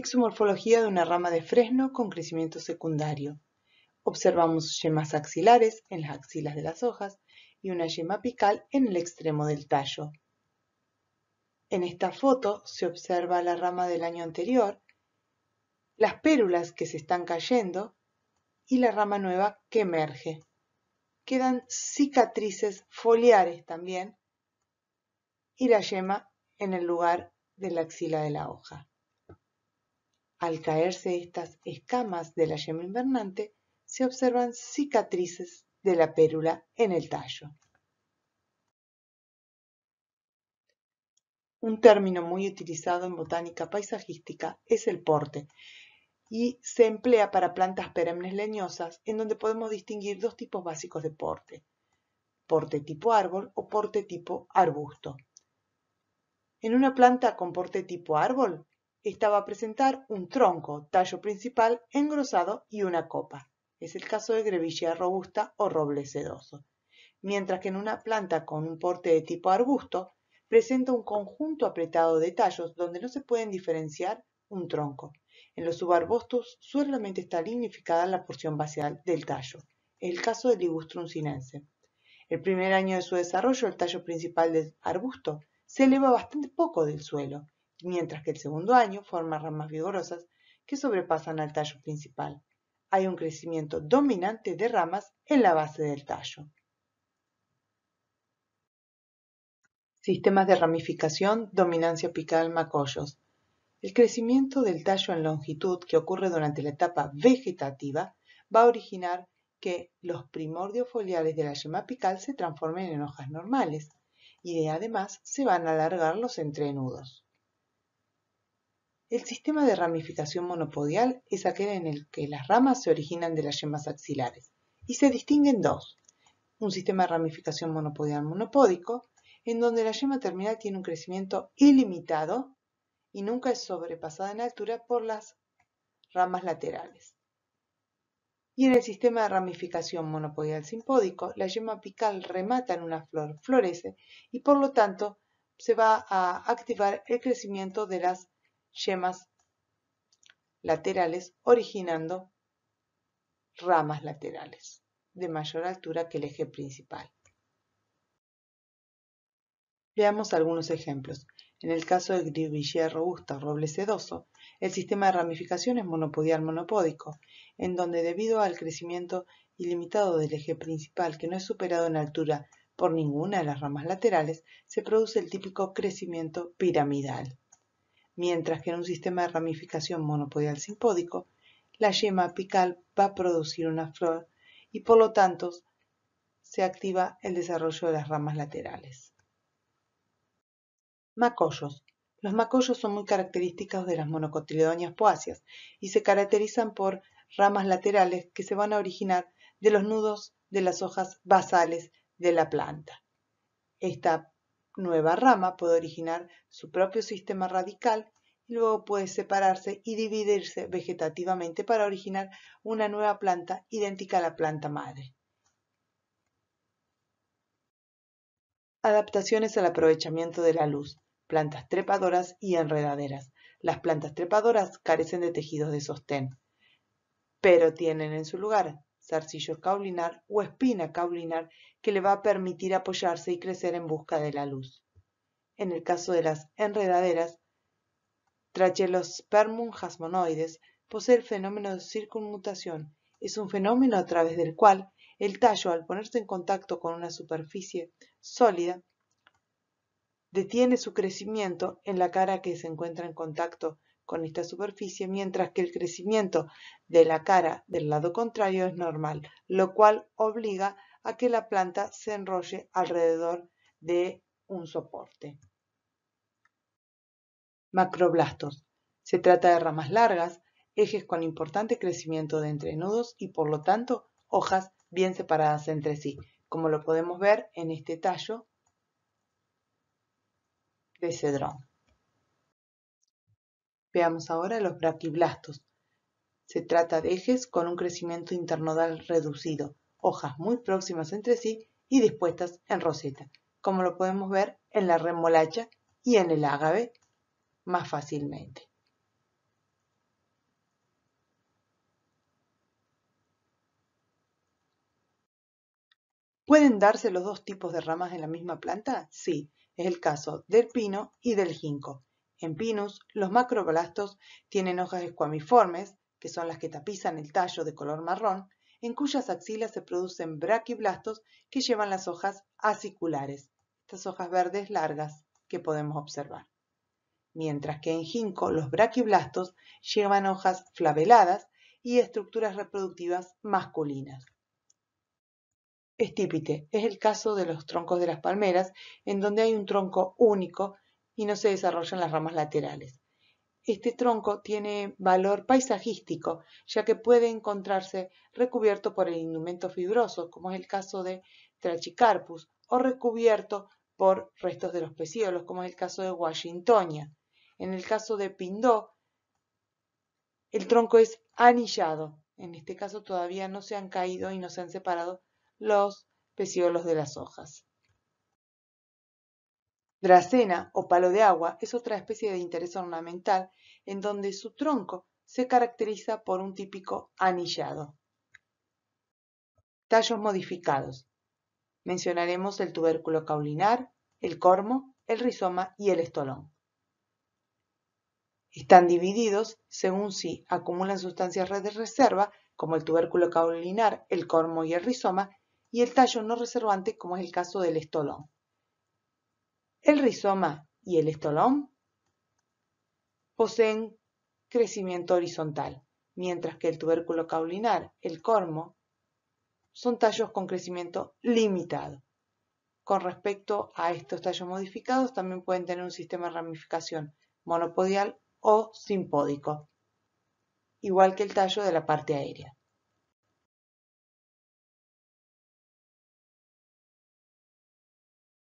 Exomorfología de una rama de fresno con crecimiento secundario. Observamos yemas axilares en las axilas de las hojas y una yema apical en el extremo del tallo. En esta foto se observa la rama del año anterior, las pérulas que se están cayendo y la rama nueva que emerge. Quedan cicatrices foliares también y la yema en el lugar de la axila de la hoja. Al caerse estas escamas de la yema invernante, se observan cicatrices de la pérula en el tallo. Un término muy utilizado en botánica paisajística es el porte y se emplea para plantas perennes leñosas en donde podemos distinguir dos tipos básicos de porte, porte tipo árbol o porte tipo arbusto. En una planta con porte tipo árbol estaba a presentar un tronco, tallo principal engrosado y una copa. Es el caso de grevillea robusta o roble sedoso. Mientras que en una planta con un porte de tipo arbusto, presenta un conjunto apretado de tallos donde no se pueden diferenciar un tronco. En los subarbustos solamente está lignificada la porción basal del tallo. Es el caso del Ligustrum sinense. El primer año de su desarrollo, el tallo principal del arbusto se eleva bastante poco del suelo mientras que el segundo año forma ramas vigorosas que sobrepasan al tallo principal. Hay un crecimiento dominante de ramas en la base del tallo. Sistemas de ramificación, dominancia apical, macollos. El crecimiento del tallo en longitud que ocurre durante la etapa vegetativa va a originar que los primordios foliares de la yema apical se transformen en hojas normales y además se van a alargar los entrenudos. El sistema de ramificación monopodial es aquel en el que las ramas se originan de las yemas axilares y se distinguen dos. Un sistema de ramificación monopodial monopódico, en donde la yema terminal tiene un crecimiento ilimitado y nunca es sobrepasada en altura por las ramas laterales. Y en el sistema de ramificación monopodial simpódico, la yema apical remata en una flor, florece y por lo tanto se va a activar el crecimiento de las yemas laterales, originando ramas laterales de mayor altura que el eje principal. Veamos algunos ejemplos. En el caso de gribillea robusta o roble sedoso, el sistema de ramificación es monopodial monopódico, en donde debido al crecimiento ilimitado del eje principal que no es superado en altura por ninguna de las ramas laterales, se produce el típico crecimiento piramidal mientras que en un sistema de ramificación monopodial simpódico, la yema apical va a producir una flor y por lo tanto se activa el desarrollo de las ramas laterales. Macollos. Los macollos son muy característicos de las monocotiledonias poáceas y se caracterizan por ramas laterales que se van a originar de los nudos de las hojas basales de la planta. Esta nueva rama puede originar su propio sistema radical y luego puede separarse y dividirse vegetativamente para originar una nueva planta idéntica a la planta madre. Adaptaciones al aprovechamiento de la luz. Plantas trepadoras y enredaderas. Las plantas trepadoras carecen de tejidos de sostén, pero tienen en su lugar zarcillo caulinar o espina caulinar que le va a permitir apoyarse y crecer en busca de la luz. En el caso de las enredaderas, Trachelospermum jasmonoides posee el fenómeno de circunmutación. Es un fenómeno a través del cual el tallo, al ponerse en contacto con una superficie sólida, detiene su crecimiento en la cara que se encuentra en contacto con esta superficie, mientras que el crecimiento de la cara del lado contrario es normal, lo cual obliga a que la planta se enrolle alrededor de un soporte. Macroblastos. Se trata de ramas largas, ejes con importante crecimiento de entrenudos y por lo tanto hojas bien separadas entre sí, como lo podemos ver en este tallo de cedrón. Veamos ahora los braquiblastos. Se trata de ejes con un crecimiento internodal reducido, hojas muy próximas entre sí y dispuestas en roseta, como lo podemos ver en la remolacha y en el ágave más fácilmente. ¿Pueden darse los dos tipos de ramas en la misma planta? Sí, es el caso del pino y del ginkgo. En Pinus, los macroblastos tienen hojas escuamiformes, que son las que tapizan el tallo de color marrón, en cuyas axilas se producen braquiblastos que llevan las hojas aciculares, estas hojas verdes largas que podemos observar. Mientras que en ginkgo los braquiblastos llevan hojas flaveladas y estructuras reproductivas masculinas. Estípite es el caso de los troncos de las palmeras, en donde hay un tronco único y no se desarrollan las ramas laterales. Este tronco tiene valor paisajístico, ya que puede encontrarse recubierto por el indumento fibroso, como es el caso de Trachicarpus, o recubierto por restos de los pecíolos, como es el caso de Washingtonia. En el caso de Pindó, el tronco es anillado. En este caso todavía no se han caído y no se han separado los pecíolos de las hojas. Dracena o palo de agua es otra especie de interés ornamental en donde su tronco se caracteriza por un típico anillado. Tallos modificados. Mencionaremos el tubérculo caulinar, el cormo, el rizoma y el estolón. Están divididos según si acumulan sustancias de reserva, como el tubérculo caulinar, el cormo y el rizoma, y el tallo no reservante, como es el caso del estolón. El rizoma y el estolón poseen crecimiento horizontal, mientras que el tubérculo caulinar, el cormo, son tallos con crecimiento limitado. Con respecto a estos tallos modificados, también pueden tener un sistema de ramificación monopodial o simpódico, igual que el tallo de la parte aérea.